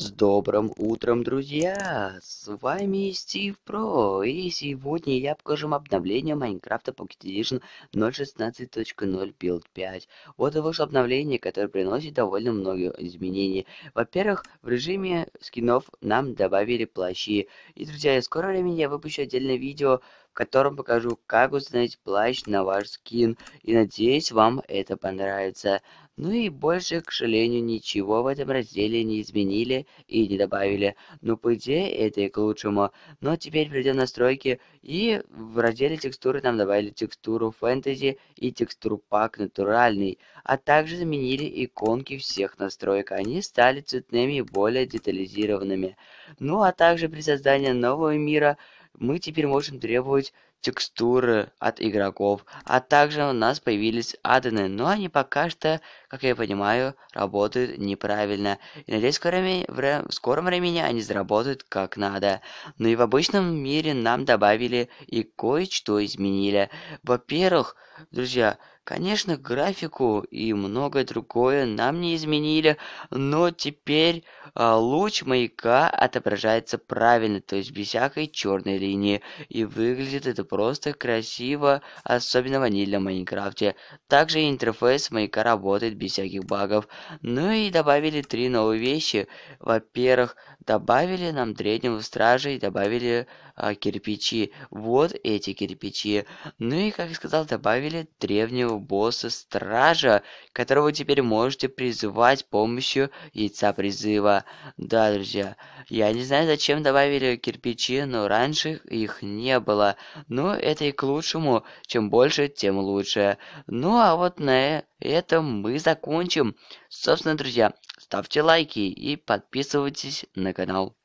С добрым утром, друзья! С вами Стив Про, и сегодня я покажу вам обновление Майнкрафта Pocket Edition 0.16.0 Build 5. Вот и вышло обновление, которое приносит довольно много изменений. Во-первых, в режиме скинов нам добавили плащи. И, друзья, в скором времени я выпущу отдельное видео котором покажу, как установить плащ на ваш скин, и надеюсь, вам это понравится. Ну и больше, к сожалению, ничего в этом разделе не изменили и не добавили. Но ну, по идее это и к лучшему. Но ну, а теперь придем настройки и в разделе текстуры нам добавили текстуру фэнтези и текстуру пак натуральный. А также заменили иконки всех настроек. Они стали цветными и более детализированными. Ну а также при создании нового мира мы теперь можем требовать текстуры от игроков, а также у нас появились адены, но они пока что, как я понимаю, работают неправильно. И надеюсь, в скором, в, скором времени они заработают как надо. Но ну и в обычном мире нам добавили и кое-что изменили. Во-первых, друзья, Конечно, графику и многое другое нам не изменили, но теперь а, луч маяка отображается правильно, то есть без всякой черной линии. И выглядит это просто красиво, особенно в ванильном Майнкрафте. Также интерфейс маяка работает без всяких багов. Ну и добавили три новые вещи. Во-первых, добавили нам древнего стража и добавили а, кирпичи. Вот эти кирпичи. Ну и, как я сказал, добавили древнего у босса-стража, которого теперь можете призывать с помощью яйца призыва. Да, друзья, я не знаю, зачем добавили кирпичи, но раньше их не было. Но это и к лучшему. Чем больше, тем лучше. Ну, а вот на этом мы закончим. Собственно, друзья, ставьте лайки и подписывайтесь на канал.